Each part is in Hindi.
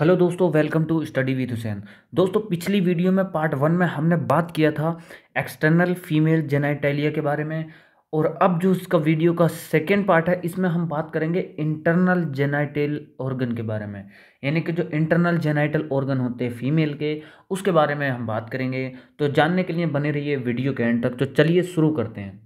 हेलो दोस्तों welcome to study with Hussain दोस्तों पिछली वीडियो में पार्ट वन में हमने बात किया था एक्सटर्नल फीमेल जेनाइटेलिया के बारे में और अब जो इसका वीडियो का सेकेंड पार्ट है इसमें हम बात करेंगे इंटरनल जेनाइटल ऑर्गन के बारे में यानी कि जो इंटरनल जेनाइटल ऑर्गन होते हैं फीमेल के उसके बारे में हम बात करेंगे तो जानने के लिए बने रहिए वीडियो के एंड तक तो चलिए शुरू करते हैं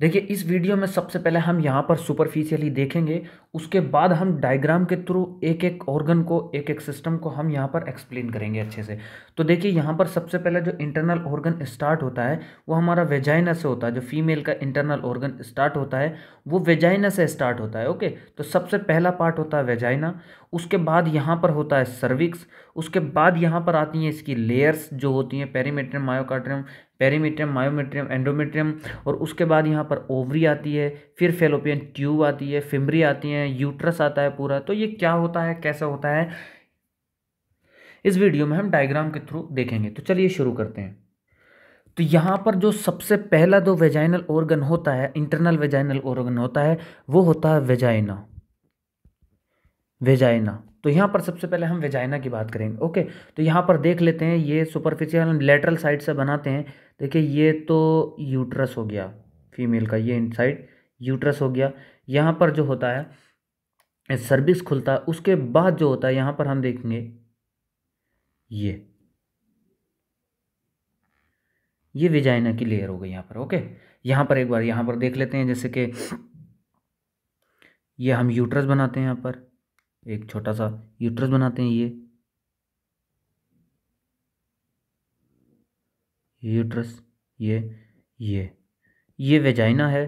देखिए इस वीडियो में सबसे पहले हम यहाँ पर सुपरफिशियली देखेंगे उसके बाद हम डायग्राम के थ्रू एक एक ऑर्गन को एक एक सिस्टम को हम यहाँ पर एक्सप्लेन करेंगे अच्छे से तो देखिए यहाँ पर सबसे पहले जो इंटरनल ऑर्गन स्टार्ट होता है वो हमारा वेजाइना से होता है जो फीमेल का इंटरनल ऑर्गन स्टार्ट होता है वो वेजाइना से स्टार्ट होता है ओके तो सबसे पहला पार्ट होता है वेजाइना उसके बाद यहाँ पर होता है सर्विक्स उसके बाद यहाँ पर आती हैं इसकी लेयर्स जो होती हैं perimetrium myocardium perimetrium myometrium endometrium और उसके बाद यहाँ पर ओवरी आती है फिर फेलोपियन ट्यूब आती है फिमरी आती हैं यूट्रस आता है पूरा तो ये क्या होता है कैसा होता है इस वीडियो में हम डायग्राम के थ्रू देखेंगे तो चलिए शुरू करते हैं तो यहाँ पर जो सबसे पहला दो वेजाइनल ऑर्गन होता है इंटरनल वेजाइनल ऑर्गन होता है वो होता है वेजाइना वेजाइना तो यहाँ पर सबसे पहले हम वेजाइना की बात करेंगे ओके तो यहाँ पर देख लेते हैं ये सुपरफिशियल हम लेटरल साइड से बनाते हैं देखिए ये तो यूट्रस हो गया फीमेल का ये इनसाइड यूट्रस हो गया यहाँ पर जो होता है सर्विस खुलता है उसके बाद जो होता है यहाँ पर हम देखेंगे ये ये विजाइना की लेयर हो गई यहाँ पर ओके यहाँ पर एक बार यहाँ पर देख लेते हैं जैसे कि ये हम यूट्रस बनाते हैं यहाँ पर एक छोटा सा यूट्रस बनाते हैं ये यूट्रस ये ये ये वेजाइना है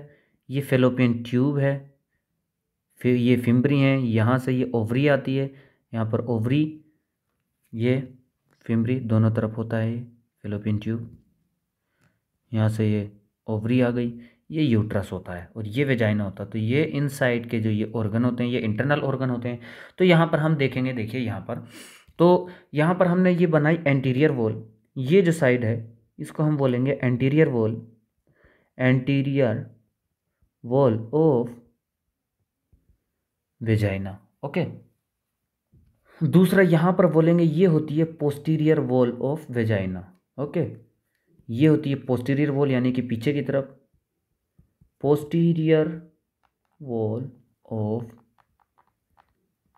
ये फेलोपियन ट्यूब है फिर ये फिम्बरी हैं यहाँ से ये ओवरी आती है यहाँ पर ओवरी ये फिम्बरी दोनों तरफ होता है ये फेलोपियन ट्यूब यहाँ से ये ओवरी आ गई ये यूट्रस होता है और ये वेजाइना होता है तो ये इनसाइड के जो ये ऑर्गन होते हैं ये इंटरनल ऑर्गन होते हैं तो यहाँ पर हम देखेंगे देखिए यहाँ पर तो यहाँ पर हमने ये बनाई एंटीरियर वॉल ये जो साइड है इसको हम बोलेंगे anterior wall anterior wall of vagina okay दूसरा यहाँ पर बोलेंगे ये होती है posterior wall of vagina okay ये होती है पोस्टीरियर वॉल यानी कि पीछे की तरफ posterior wall of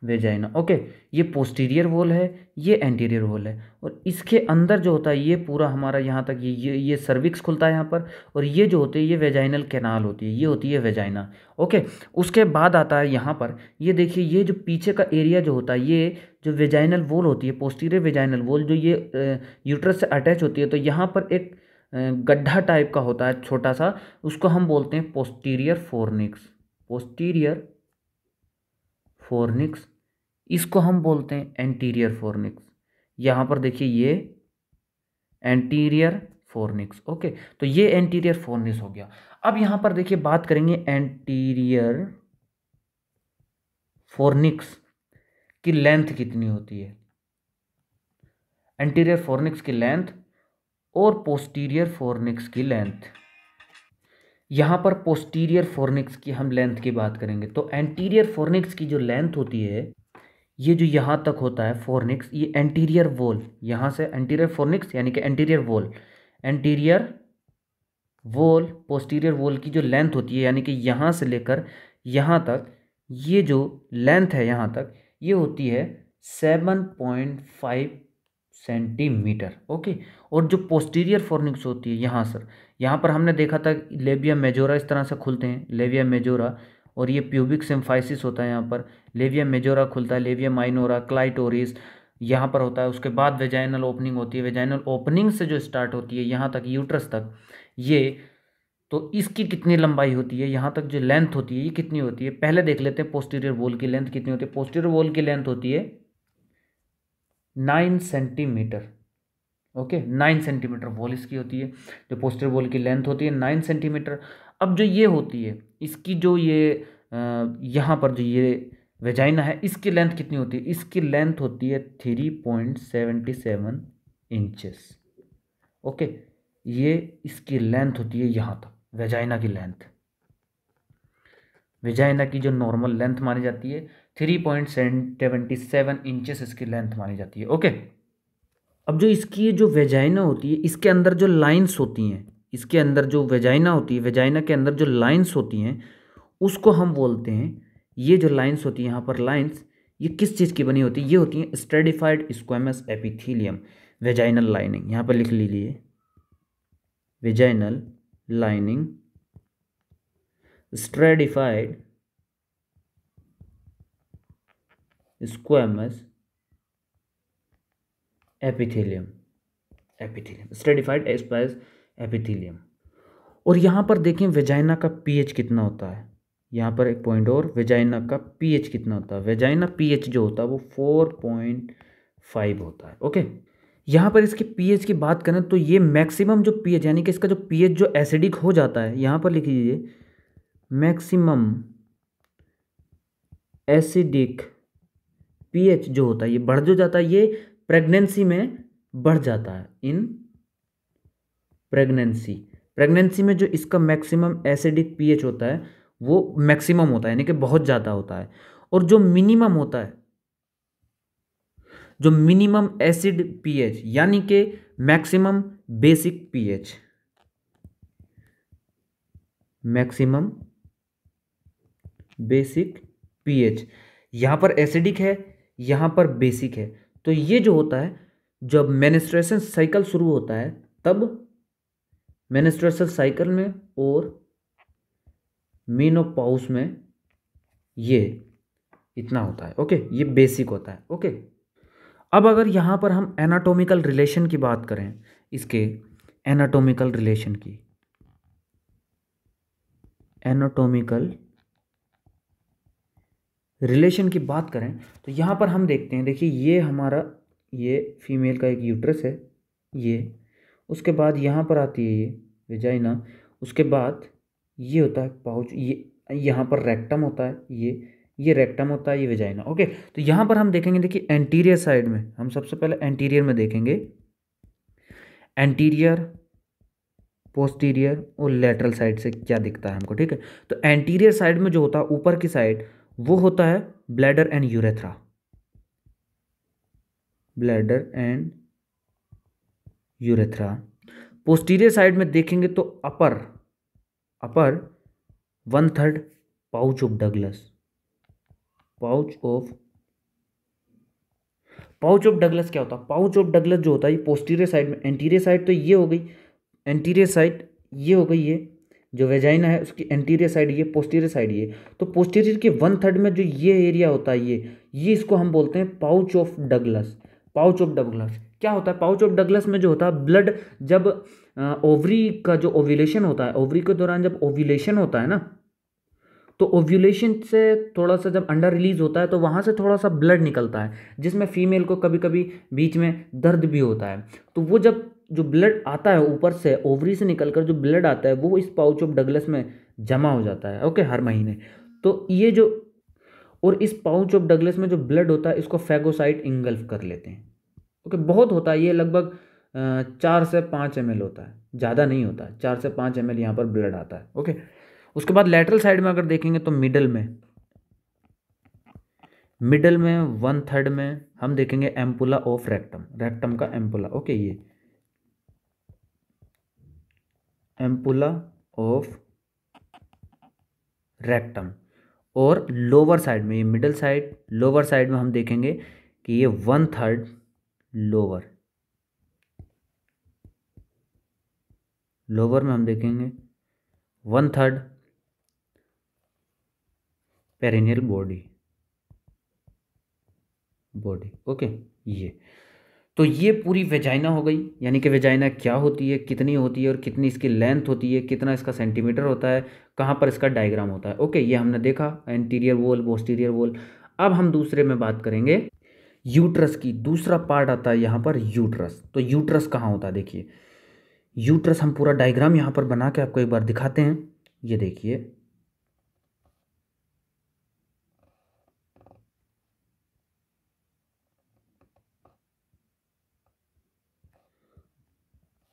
vagina okay ये पोस्टीरियर वॉल है ये एंटीरियर वॉल है और इसके अंदर जो होता है ये पूरा हमारा यहाँ तक ये ये ये सर्विक्स खुलता है यहाँ पर और ये जो होते हैं ये वेजाइनल कैनाल होती है ये होती है वेजाइना ओके उसके बाद आता है यहाँ पर ये देखिए ये जो पीछे का एरिया जो होता है ये जो वेजाइनल वॉल होती है पोस्टीरियर वेजाइनल वॉल जो ये यूट्रस से अटैच होती है तो यहाँ पर एक गड्ढा टाइप का होता है छोटा सा उसको हम बोलते हैं पोस्टीरियर फोरनिक्स पोस्टीरियर फोरनिक्स इसको हम बोलते हैं एंटीरियर फोरनिक्स यहाँ पर देखिए ये एंटीरियर फोर्निक्स ओके तो ये एंटीरियर फोर्निक्स हो गया अब यहाँ पर देखिए बात करेंगे एंटीरियर फोरनिक्स की लेंथ कितनी होती है एंटीरियर फोरनिक्स की लेंथ और पोस्टीरियर फोरनिक्स की लेंथ यहाँ पर पोस्टीरियर फोरनिक्स की हम लेंथ की बात करेंगे तो एंटीरियर फोरनिक्स की जो लेंथ होती है ये जो यहाँ तक होता है फोरनिक्स ये एंटीरियर वॉल यहाँ से एंटीरियर फोरनिक्स यानी कि anterior wall anterior wall posterior wall की जो लेंथ होती है यानी कि यहाँ से लेकर यहाँ तक ये जो लेंथ है यहाँ तक ये होती है seven point five centimetre okay और जो पोस्टीरियर फोर्निक्स होती है यहाँ सर यहाँ पर हमने देखा था लेबिया मेजोरा इस तरह से खुलते हैं लेबिया मेजोरा और ये प्यूबिक सिम्फाइसिस होता है यहाँ पर लेविया मेजोरा खुलता है लेविया माइनोरा क्लाइटोरिस यहाँ पर होता है उसके बाद वेजाइनल ओपनिंग होती है वेजाइनल ओपनिंग से जो स्टार्ट होती है यहाँ तक यूट्रस तक ये तो इसकी कितनी लंबाई होती है यहाँ तक जो लेंथ होती है ये कितनी होती है पहले देख लेते हैं पोस्टीरियर वॉल की लेंथ कितनी होती है पोस्टीरियर वॉल की लेंथ होती है nine centimetre okay nine centimetre wall इसकी होती है जो पोस्टर वॉल की लेंथ होती है नाइन सेंटीमीटर अब जो ये होती है इसकी जो ये यहाँ पर जो ये वेजाइना है इसकी लेंथ कितनी होती है इसकी लेंथ होती है three point seventy seven inches okay ये इसकी लेंथ होती है यहाँ तक वेजाइना की लेंथ विजाइना की जो नॉर्मल लेंथ मानी जाती है three point seventy seven inches इसकी लेंथ मानी जाती है ओके अब जो इसकी जो वेजाइना होती है इसके अंदर जो लाइन्स होती हैं इसके अंदर जो वेजाइना होती है वेजाइना के अंदर जो लाइन्स होती हैं उसको हम बोलते हैं ये जो लाइन्स होती है यहाँ पर लाइन्स ये किस चीज़ की बनी होती है ये होती है stratified squamous epithelium vaginal lining यहाँ पर लिख लीजिए vaginal lining stratified squamous epithelium epithelium stratified एस्पाइस एपिथेलियम और यहाँ पर देखें वेजाइना का पीएच कितना होता है यहाँ पर एक पॉइंट और वेजाइना का पीएच कितना होता है वेजाइना पीएच जो होता है वो फोर पॉइंट फाइव होता है ओके यहाँ पर इसके पीएच की बात करें तो ये मैक्सिमम जो पीएच यानी कि इसका जो पीएच जो एसिडिक हो जाता है यहाँ पर लिख लीजिए मैक्सिमम एसिडिक पीएच जो होता है ये बढ़ जो जाता है ये प्रेगनेंसी में बढ़ जाता है इन प्रेगनेंसी प्रेगनेंसी में जो इसका मैक्सिमम एसिडिक पीएच होता है वो मैक्सिमम होता है यानी कि बहुत ज़्यादा होता है और जो मिनिमम होता है जो मिनिमम एसिड पीएच यानी कि maximum basic pH maximum basic pH यहाँ पर एसिडिक है यहाँ पर बेसिक है तो ये जो होता है जब मैनिस्ट्रेशन साइकिल शुरू होता है तब मैनिस्ट्रेशन साइकिल में और मीनोपाउस में ये इतना होता है ओके ये बेसिक होता है ओके अब अगर यहाँ पर हम एनाटोमिकल रिलेशन की बात करें इसके एनाटोमिकल रिलेशन की एनाटोमिकल रिलेशन की बात करें तो यहाँ पर हम देखते हैं देखिए ये हमारा ये फीमेल का एक यूट्रस है ये उसके बाद यहाँ पर आती है ये वेजाइना उसके बाद ये होता है पाउच ये यहाँ पर रेक्टम होता है ये ये रेक्टम होता है ये वेजाइना ओके तो यहाँ पर हम देखेंगे देखिए एंटीरियर साइड में हम सबसे पहले एंटीरियर में देखेंगे एंटीरियर पोस्टीरियर और लेटरल साइड से क्या दिखता है हमको ठीक है तो एंटीरियर साइड में जो होता है ऊपर की साइड वो होता है bladder and urethra bladder and urethra posterior side में देखेंगे तो upper upper one third pouch of Douglas pouch of pouch of Douglas क्या होता है पाउच ऑफ डगलस जो होता है ये पोस्टीरियर साइड में एंटीरियर साइड तो ये हो गई एंटीरियर साइड ये हो गई ये जो वेजाइना है उसकी एंटीरियर साइड ये पोस्टीरियर साइड ये तो पोस्टीरियर के वन थर्ड में जो ये एरिया होता है ये ये इसको हम बोलते हैं pouch of Douglas pouch of Douglas क्या होता है पाउच ऑफ डगलस में जो होता है ब्लड जब ओवरी का जो ओविलेशन होता है ओवरी के दौरान जब ओविलेशन होता है ना तो ओव्यूलेशन से थोड़ा सा जब अंडर रिलीज़ होता है तो वहाँ से थोड़ा सा ब्लड निकलता है जिसमें फीमेल को कभी कभी बीच में दर्द भी होता है तो वो जब जो ब्लड आता है ऊपर से ओवरी से निकल कर जो ब्लड आता है वो इस पाउच ऑफ डगलस में जमा हो जाता है ओके हर महीने तो ये जो और इस पाउच ऑफ डगलस में जो ब्लड होता है इसको फैगोसाइट इंगल्फ कर लेते हैं ओके बहुत होता है ये लगभग चार से पाँच एम होता है ज़्यादा नहीं होता है चार से पाँच एम एल यहाँ पर ब्लड आता है ओके उसके बाद लेटरल साइड में अगर देखेंगे तो मिडल में मिडल में वन थर्ड में हम देखेंगे एम्पुला ऑफ रेक्टम रेक्टम का एम्पुला ओके ये एम्पुला ऑफ रेक्टम और लोअर साइड में ये मिडल साइड लोअर साइड में हम देखेंगे कि ये वन थर्ड लोअर लोअर में हम देखेंगे one third perineal body body okay ये तो ये पूरी वेजाइना हो गई यानी कि वेजाइना क्या होती है कितनी होती है और कितनी इसकी लेंथ होती है कितना इसका सेंटीमीटर होता है कहाँ पर इसका डायग्राम होता है ओके ये हमने देखा एंटीरियर वॉल पोस्टीरियर वॉल अब हम दूसरे में बात करेंगे यूट्रस की दूसरा पार्ट आता है यहाँ पर यूट्रस तो यूट्रस कहाँ होता है देखिए यूट्रस हम पूरा डायग्राम यहाँ पर बना के आपको एक बार दिखाते हैं ये देखिए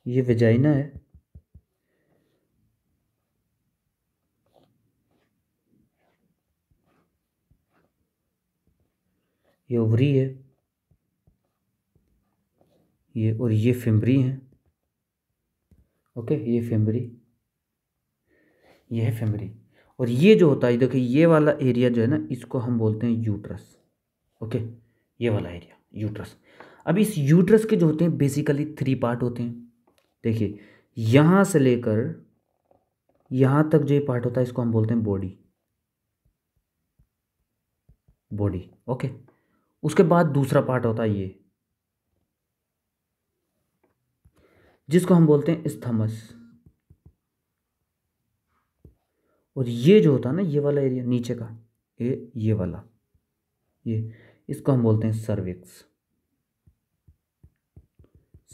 ये वेजाइना है ये ओवरी है ये और ये फिम्बरी है ओके ये फेमरी ये है फेमरी और ये जो होता है देखिए ये वाला एरिया जो है ना इसको हम बोलते हैं यूट्रस ओके ये वाला एरिया यूट्रस अब इस यूट्रस के जो होते हैं बेसिकली थ्री पार्ट होते हैं देखिए यहाँ से लेकर यहाँ तक जो ये पार्ट होता है इसको हम बोलते हैं बॉडी बॉडी ओके उसके बाद दूसरा पार्ट होता है ये जिसको हम बोलते हैं स्थमस और ये जो होता है ना ये वाला एरिया नीचे का ये ये वाला ये इसको हम बोलते हैं सर्विक्स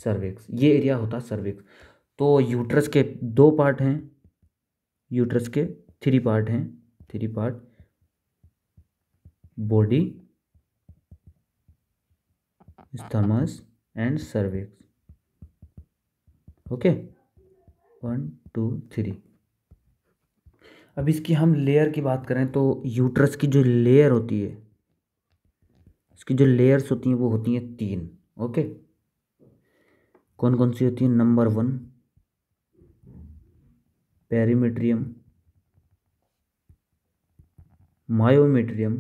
सर्विक्स ये एरिया होता है सर्विक्स तो यूट्रस के दो पार्ट हैं यूट्रस के थ्री पार्ट हैं three part body isthmus and cervix okay one two three अब इसकी हम लेयर की बात करें तो यूट्रस की जो लेयर होती है इसकी जो लेयर्स होती हैं वो होती हैं तीन ओके कौन कौन सी होती है number one perimetrium myometrium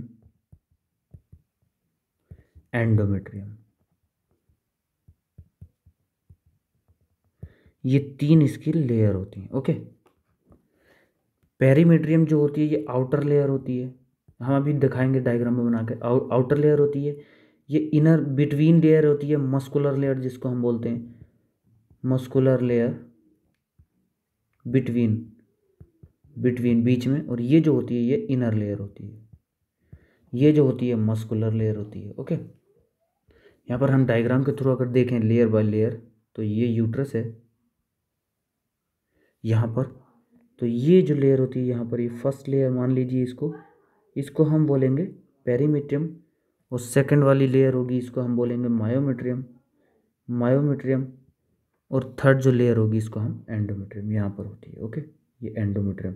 endometrium ये तीन इसकी लेयर होती हैं ओके पेरीमेट्रियम जो होती है ये आउटर लेयर होती है हम अभी दिखाएंगे डायग्राम में बना के आउटर लेयर होती है ये इनर बिटवीन लेयर होती है मस्कुलर लेयर जिसको हम बोलते हैं मस्कुलर लेयर बिटवीन बिटवीन बीच में और ये जो होती है ये इनर लेयर होती है ये जो होती है मस्कुलर लेयर होती है ओके यहाँ पर हम डायग्राम के थ्रू अगर देखें लेयर बाय लेयर तो ये यूट्रस है यहाँ पर तो ये जो लेयर होती है यहाँ पर ये फर्स्ट लेयर मान लीजिए इसको इसको हम बोलेंगे पेरीमीट्रियम और सेकंड वाली लेयर होगी इसको हम बोलेंगे मायोमीट्रियम मायोमीट्रियम और थर्ड जो लेयर होगी इसको हम एंडोमेट्रियम यहाँ पर होती है ओके ये एंडोमेट्रियम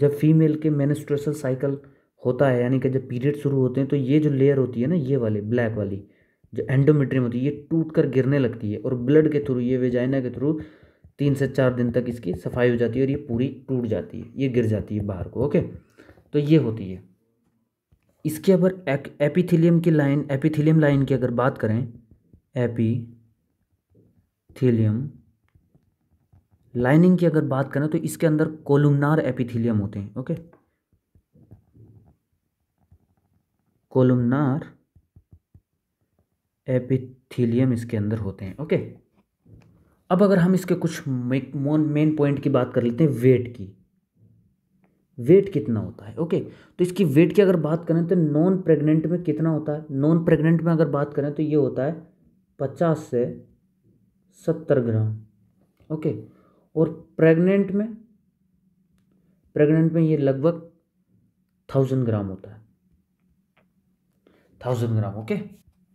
जब फीमेल के मेनिस्ट्रेशन साइकिल होता है यानी कि जब पीरियड शुरू होते हैं तो ये जो लेयर होती है ना ये वाली ब्लैक वाली जो एंडोमेट्रियम होती है ये टूट कर गिरने लगती है और ब्लड के थ्रू ये वेजाइना के थ्रू तीन से चार दिन तक इसकी सफाई हो जाती है और ये पूरी टूट जाती है ये गिर जाती है बाहर को ओके तो ये होती है इसके अगर एपिथीलियम की लाइन एपिथिलियम लाइन की अगर बात करें एपी थीलियम लाइनिंग की अगर बात करें तो इसके अंदर कोलुमनार एपिथिलियम होते हैं ओके कोलुमनार एपिथीलियम इसके अंदर होते हैं ओके अब अगर हम इसके कुछ मेन पॉइंट की बात कर लेते हैं वेट की वेट कितना होता है ओके तो इसकी वेट की अगर बात करें तो नॉन प्रेग्नेंट में कितना होता है नॉन प्रेग्नेंट में अगर बात करें तो ये होता है पचास से सत्तर ग्राम ओके और प्रेग्नेंट में प्रेग्नेंट में ये लगभग थाउजेंड ग्राम होता है थाउजेंड ग्राम ओके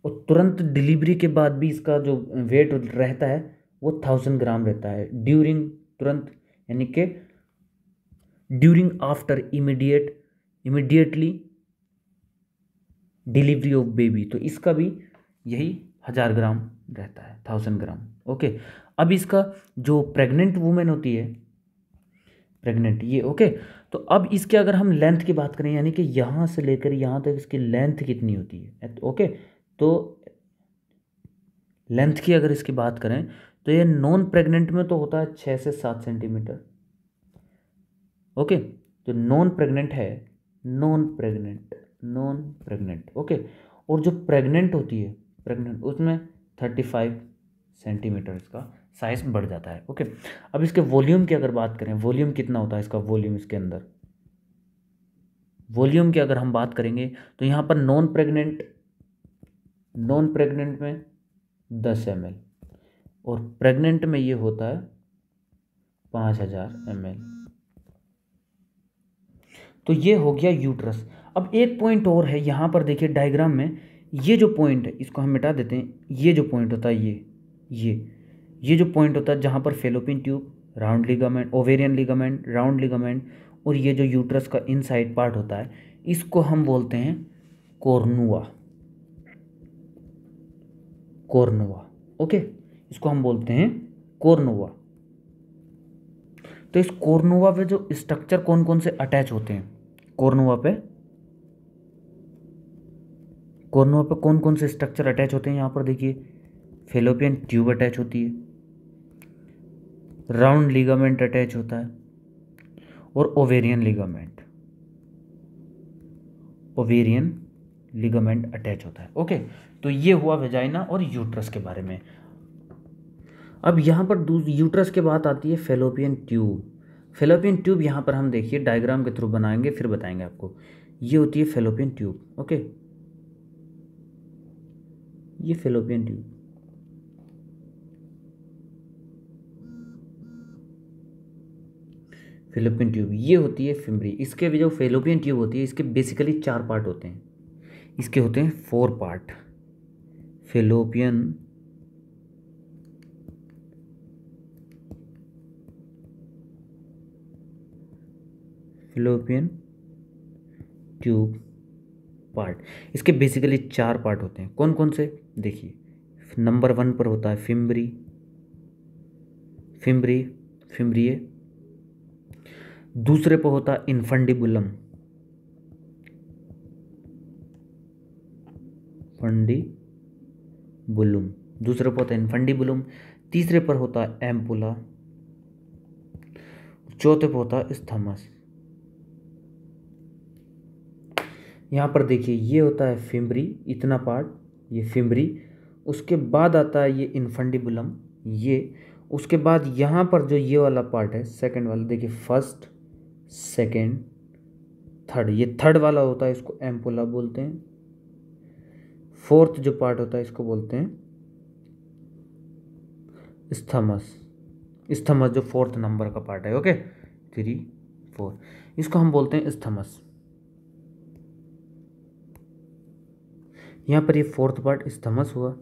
और तुरंत डिलीवरी के बाद भी इसका जो वेट रहता है वो थाउजेंड ग्राम रहता है ड्यूरिंग तुरंत यानी कि during after immediate immediately delivery of baby तो इसका भी यही हज़ार ग्राम रहता है थाउजेंड ग्राम ओके अब इसका जो प्रेग्नेंट वूमेन होती है प्रेग्नेंट ये ओके तो अब इसके अगर हम लेंथ की बात करें यानी कि यहाँ से लेकर यहाँ तक इसकी लेंथ कितनी होती है ओके तो लेंथ की अगर इसकी बात करें तो ये नॉन प्रेग्नेंट में तो होता है छः से सात सेंटीमीटर ओके जो नॉन प्रेग्नेंट है non pregnant non pregnant okay और जो प्रेग्नेंट होती है प्रेग्नेंट उसमें थर्टी फाइव सेंटीमीटर इसका साइज बढ़ जाता है ओके अब इसके वॉल्यूम की अगर बात करें वॉल्यूम कितना होता है इसका वॉल्यूम इसके अंदर वॉल्यूम की अगर हम बात करेंगे तो यहाँ पर नॉन प्रेग्नेंट नॉन प्रेग्नेंट में दस एम और प्रेग्नेंट में ये होता है पाँच हज़ार एम तो ये हो गया यूट्रस अब एक पॉइंट और है यहाँ पर देखिए डायग्राम में ये जो पॉइंट है इसको हम मिटा देते हैं ये जो पॉइंट होता है ये ये ये जो पॉइंट होता है जहाँ पर fallopian tube round ligament ovarian ligament round ligament और ये जो यूट्रस का इनसाइड पार्ट होता है इसको हम बोलते हैं कोरनुआ कोर्नुआ ओके इसको हम बोलते हैं कोर्नुआ तो इस कोर्नुआ में जो स्ट्रक्चर कौन कौन से अटैच होते हैं कोरनुआ पे कोरनुआ पे कौन कौन से स्ट्रक्चर अटैच होते हैं यहाँ पर देखिए फेलोपियन ट्यूब अटैच होती है राउंड लिगामेंट अटैच होता है और ovarian ligament ovarian ligament attach होता है ओके तो ये हुआ वेजाइना और यूट्रस के बारे में अब यहां पर यूट्रस के बाद आती है फेलोपियन ट्यूब फेलोपियन ट्यूब यहाँ पर हम देखिए डायग्राम के थ्रू बनाएंगे फिर बताएंगे आपको ये होती है फेलोपियन ट्यूब ओके ये फेलोपियन ट्यूब फेलोपियन ट्यूब ये होती है फिमरी इसके भी जो फेलोपियन ट्यूब होती है इसके बेसिकली चार पार्ट होते हैं इसके होते हैं four part fallopian fallopian tube part इसके बेसिकली चार पार्ट होते हैं कौन कौन से देखिए नंबर वन पर होता है फिम्बरी फिम्बरी फिम्बरी दूसरे पर होता है इन्फंडिबुलम फंडी बुलुम दूसरे पर होता है इन्फंडी बुलुम तीसरे पर होता है एम्पुला चौथे पर होता है स्थमस यहाँ पर देखिए ये होता है फिम्बरी इतना पार्ट ये फिम्बरी उसके बाद आता है ये इन्फंडिबुलम ये उसके बाद यहाँ पर जो ये वाला पार्ट है सेकंड वाला देखिए फर्स्ट सेकंड थर्ड ये थर्ड वाला होता है इसको एम्पोला बोलते हैं फोर्थ जो पार्ट होता है इसको बोलते हैं स्थमस स्थमस जो फोर्थ नंबर का पार्ट है ओके थ्री फोर इसको हम बोलते हैं स्थमस यहाँ पर ये फोर्थ पार्ट स्थमस हुआ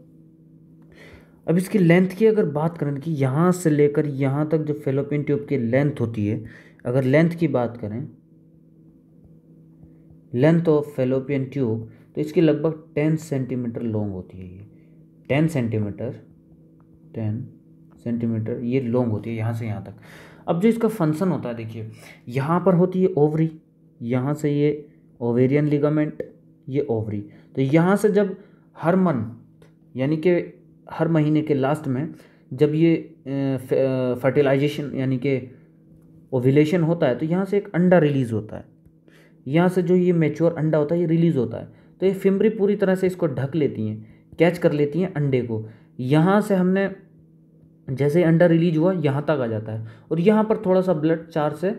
अब इसकी लेंथ की अगर बात करें कि यहाँ से लेकर यहाँ तक जो फेलोपियन ट्यूब की लेंथ होती है अगर लेंथ की बात करें लेंथ ऑफ फेलोपियन ट्यूब तो इसकी लगभग टेन सेंटीमीटर लॉन्ग होती है ये टेन सेंटीमीटर टेन सेंटीमीटर ये लॉन्ग होती है यहाँ से यहाँ तक अब जो इसका फंक्शन होता है देखिए यहाँ पर होती है ओवरी यहाँ से ये ओवेरियन लिगामेंट ये ओवरी तो यहाँ से जब हर मंथ यानी कि हर महीने के लास्ट में जब ये फर्टिलाइजेशन यानी कि ओविलेशन होता है तो यहाँ से एक अंडा रिलीज़ होता है यहाँ से जो ये मेच्योर अंडा होता है ये रिलीज़ होता है तो ये फिमरी पूरी तरह से इसको ढक लेती हैं कैच कर लेती हैं अंडे को यहाँ से हमने जैसे अंडा रिलीज हुआ यहाँ तक आ जाता है और यहाँ पर थोड़ा सा ब्लड चार से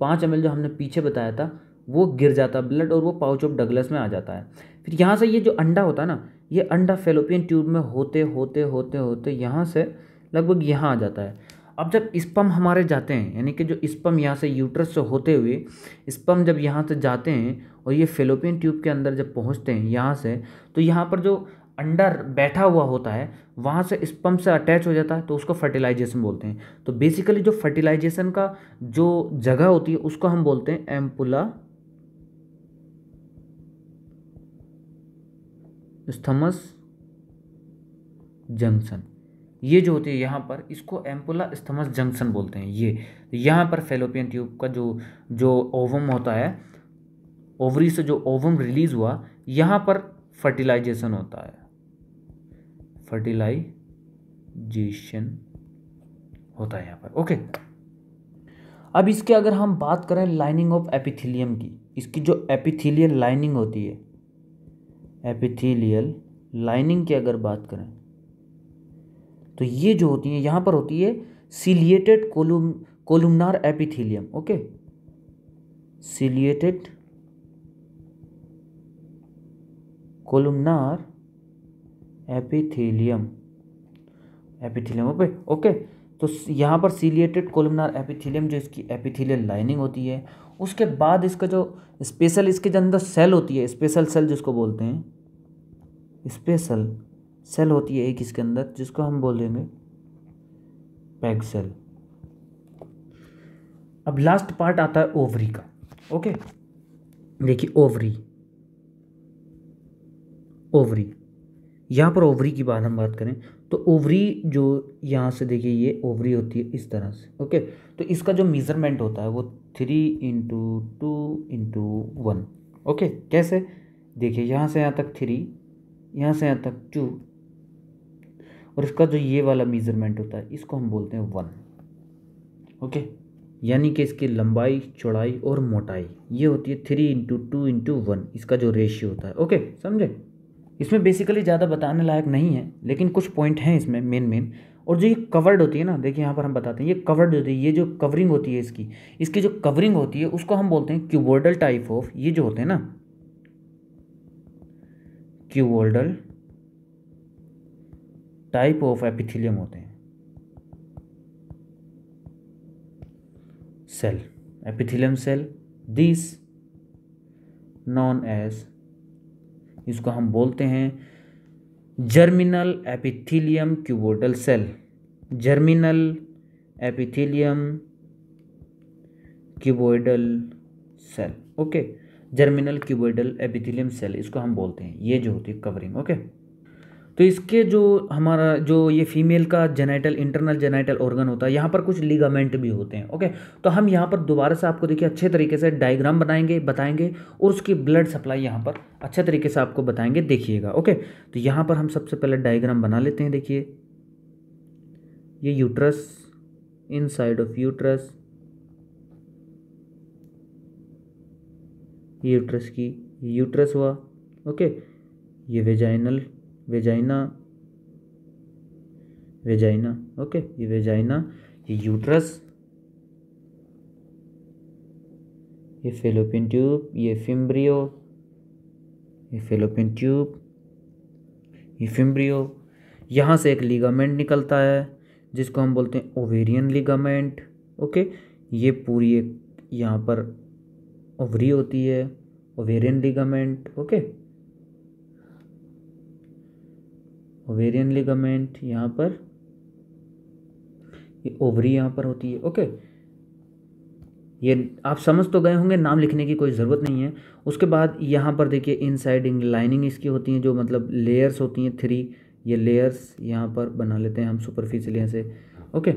पाँच एम जो हमने पीछे बताया था वो गिर जाता है ब्लड और वो पाउच ऑफ डगलस में आ जाता है फिर यहाँ से ये जो अंडा होता है ना ये अंडा फेलोपियन ट्यूब में होते होते होते होते यहाँ से लगभग यहाँ आ जाता है अब जब स्पम हमारे जाते हैं यानी कि जो स्पम यहाँ से यूट्रस से होते हुए स्पम जब यहाँ से जाते हैं और ये फेलोपियन ट्यूब के अंदर जब पहुँचते हैं यहाँ से तो यहाँ पर जो अंडर बैठा हुआ होता है वहाँ से स्पम से अटैच हो जाता है तो उसको फर्टिलाइजेशन बोलते हैं तो बेसिकली जो फर्टिलाइजेशन का जो जगह होती है उसको हम बोलते हैं एम्पुला स्थमस जंक्शन ये जो होती है यहाँ पर इसको एम्पोला स्थमस जंक्शन बोलते हैं ये तो यहाँ पर फेलोपियन ट्यूब का जो जो ओवम होता है ओवरी से जो ओवम रिलीज हुआ यहाँ पर फर्टिलाइजेशन होता है फर्टिलाइजेशन होता है यहाँ पर ओके अब इसके अगर हम बात करें लाइनिंग ऑफ एपिथीलियम की इसकी जो एपिथीलियल लाइनिंग होती है एपिथेलियल लाइनिंग की अगर बात करें तो ये जो होती है यहाँ पर होती है ciliated column columnar epithelium okay ciliated columnar epithelium epithelium okay okay तो यहाँ पर सीलिएटेड कोलमनार एपिथेलियम जो इसकी एपिथेलियल लाइनिंग होती है उसके बाद इसका जो स्पेशल इसके अंदर सेल होती है स्पेशल सेल जिसको बोलते हैं स्पेशल सेल होती है एक इसके अंदर जिसको हम बोलेंगे पैग सेल अब लास्ट पार्ट आता है ओवरी का ओके देखिए ओवरी ओवरी यहाँ पर ओवरी की बात हम बात करें तो ओवरी जो यहाँ से देखिए ये ओवरी होती है इस तरह से ओके तो इसका जो मेज़रमेंट होता है वो three into two into one okay कैसे देखिए यहाँ से यहाँ तक थ्री यहाँ से यहाँ तक टू और इसका जो ये वाला मेज़रमेंट होता है इसको हम बोलते हैं वन ओके यानी कि इसकी लंबाई चौड़ाई और मोटाई ये होती है three into two into one इसका जो रेशियो होता है ओके समझे इसमें बेसिकली ज़्यादा बताने लायक नहीं है लेकिन कुछ पॉइंट हैं इसमें मेन मेन और जो ये कवर्ड होती है ना देखिए यहाँ पर हम बताते हैं ये कवर्ड होती है ये जो कवरिंग होती है इसकी इसकी जो कवरिंग होती है उसको हम बोलते हैं क्यूबोर्डल टाइप ऑफ ये जो होते हैं ना क्यूवोल्डल टाइप ऑफ एपिथिलियम होते हैं cell epithelium cell this known as इसको हम बोलते हैं germinal epithelium cuboidal cell germinal epithelium cuboidal cell okay germinal cuboidal epithelium cell इसको हम बोलते हैं ये जो होती है कवरिंग ओके तो इसके जो हमारा जो ये फीमेल का जेनाइटल इंटरनल जेनाइटल ऑर्गन होता है यहाँ पर कुछ लिगामेंट भी होते हैं ओके तो हम यहाँ पर दोबारा से आपको देखिए अच्छे तरीके से डायग्राम बनाएंगे बताएंगे और उसकी ब्लड सप्लाई यहाँ पर अच्छे तरीके से आपको बताएंगे देखिएगा ओके तो यहाँ पर हम सबसे पहले डायग्राम बना लेते हैं देखिए ये uterus inside of uterus uterus की यूट्रस हुआ ओके ये वेजाइनल वेजाइना वेजाइना ओके ये वेजाइना ये यूट्रस ये फेलोपिन ट्यूब ये फिम्ब्रियो ये फेलोपिन ट्यूब ये फिम्ब्रियो यहाँ से एक लिगामेंट निकलता है जिसको हम बोलते हैं ओवेरियन लिगामेंट ओके ये पूरी एक यहाँ पर ओवरी होती है ovarian ligament okay ovarian ligament यहाँ पर ये ओवरी यहाँ पर होती है ओके ये आप समझ तो गए होंगे नाम लिखने की कोई ज़रूरत नहीं है उसके बाद यहाँ पर देखिए इन साइड लाइनिंग इसकी होती हैं जो मतलब लेयर्स होती हैं थ्री ये लेयर्स यहाँ पर बना लेते हैं हम सुपरफिशियल से ओके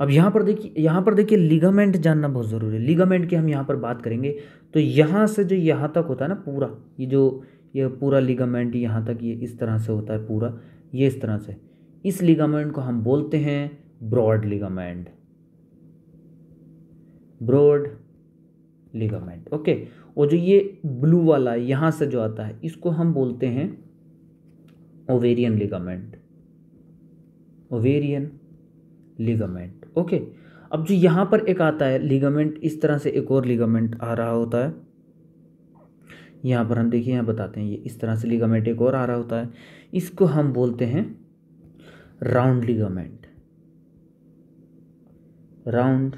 अब यहाँ पर देखिए यहाँ पर देखिए लिगामेंट जानना बहुत ज़रूरी है लिगामेंट की हम यहाँ पर बात करेंगे तो यहाँ से जो यहाँ तक होता है ना पूरा ये जो ये पूरा लिगामेंट यहाँ तक ये इस तरह से होता है पूरा ये इस तरह से इस लिगामेंट को हम बोलते हैं broad ligament broad ligament okay और जो ये ब्लू वाला है यहाँ से जो आता है इसको हम बोलते हैं ovarian ligament ovarian ligament okay अब जो यहां पर एक आता है लिगामेंट इस तरह से एक और लिगामेंट आ रहा होता है यहां पर हम देखिए यहां बताते हैं ये इस तरह से लिगामेंट एक और आ रहा होता है इसको हम बोलते हैं राउंड लिगामेंट राउंड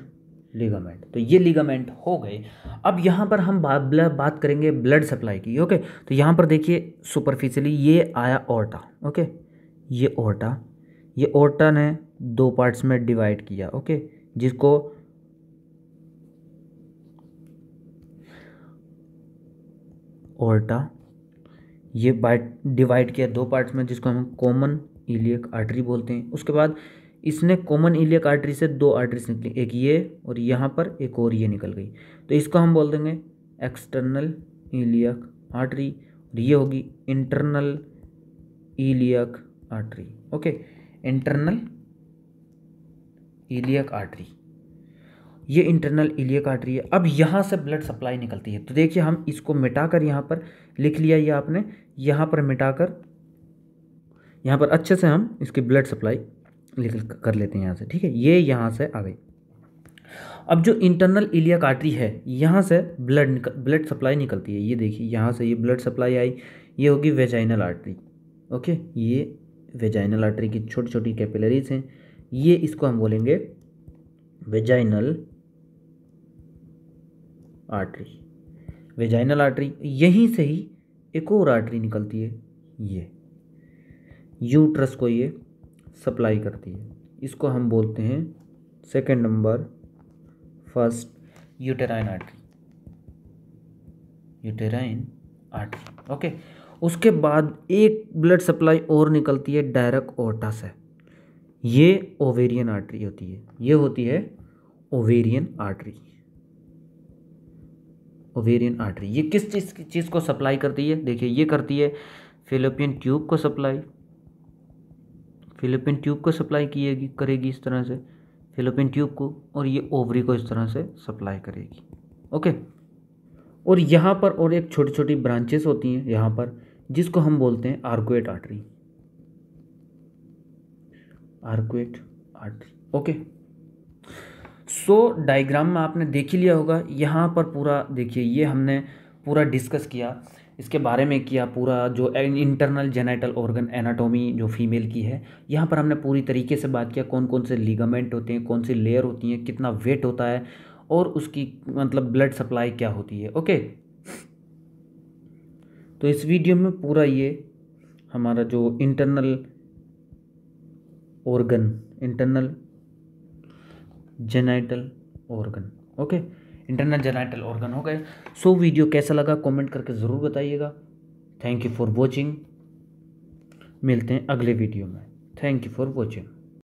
लिगामेंट तो ये लिगामेंट हो गए अब यहां पर हम बात बात करेंगे ब्लड सप्लाई की ओके तो यहां पर देखिए सुपरफिशियली ये आया ओटा ओके ये ओटा ये ओटा ने दो पार्ट्स में डिवाइड किया ओके जिसको ओल्टा ये बाइट डिवाइड किया दो पार्ट्स में जिसको हम कॉमन इलियक आर्टरी बोलते हैं उसके बाद इसने कॉमन इलियक आर्टरी से दो आर्टरीज निकली एक ये और यहाँ पर एक और ये निकल गई तो इसको हम बोल देंगे एक्सटर्नल इलियक आर्टरी और ये होगी internal iliac artery okay internal iliac artery ये इंटरनल इलियक आर्टरी है अब यहाँ से ब्लड सप्लाई निकलती है तो देखिए हम इसको मिटाकर यहाँ पर लिख लिया ये आपने यहाँ पर मिटाकर यहाँ पर अच्छे से हम इसकी ब्लड सप्लाई लिख कर लेते हैं यहाँ से ठीक है ये यहाँ से आ गई अब जो इंटरनल इलियक आर्टरी है यहाँ से ब्लड ब्लड सप्लाई निकलती है ये देखिए यहाँ से ये ब्लड सप्लाई आई ये होगी वेजाइनल आर्टरी ओके ये वेजाइनल आर्टरी की छोटी छोटी कैपिलरीज हैं ये इसको हम बोलेंगे वेजाइनल आर्टरी वेजाइनल आर्टरी यहीं से ही एक और आर्टरी निकलती है ये यूट्रस को ये सप्लाई करती है इसको हम बोलते हैं second number first uterine artery uterine artery okay उसके बाद एक ब्लड सप्लाई और निकलती है डायरेक्ट ओटा से ये ओवेरियन आर्टरी होती है ये होती है ओवेरियन आर्टरी ओवेरियन आर्टरी ये किस चीज़ की चीज़ को सप्लाई करती है देखिए ये करती है फिलिपियन ट्यूब को सप्लाई फिलिपियन ट्यूब को सप्लाई किएगी करेगी इस तरह से फिलिपियन ट्यूब को और ये ओवरी को इस तरह से सप्लाई करेगी ओके और यहाँ पर और एक छोटी छोटी ब्रांचेस होती हैं यहाँ पर जिसको हम बोलते हैं arcuate artery arcuate artery okay so diagram में आपने देख ही लिया होगा यहाँ पर पूरा देखिए ये हमने पूरा डिस्कस किया इसके बारे में किया पूरा जो इंटरनल जेनेटल ऑर्गन एनाटॉमी जो फीमेल की है यहाँ पर हमने पूरी तरीके से बात किया कौन कौन से लिगामेंट होते हैं कौन सी लेयर होती हैं कितना वेट होता है और उसकी मतलब ब्लड सप्लाई क्या होती है ओके तो इस वीडियो में पूरा ये हमारा जो internal organ internal genital organ okay internal genital organ हो गए सो वीडियो कैसा लगा कमेंट करके ज़रूर बताइएगा थैंक यू फॉर वॉचिंग मिलते हैं अगले वीडियो में थैंक यू फॉर वॉचिंग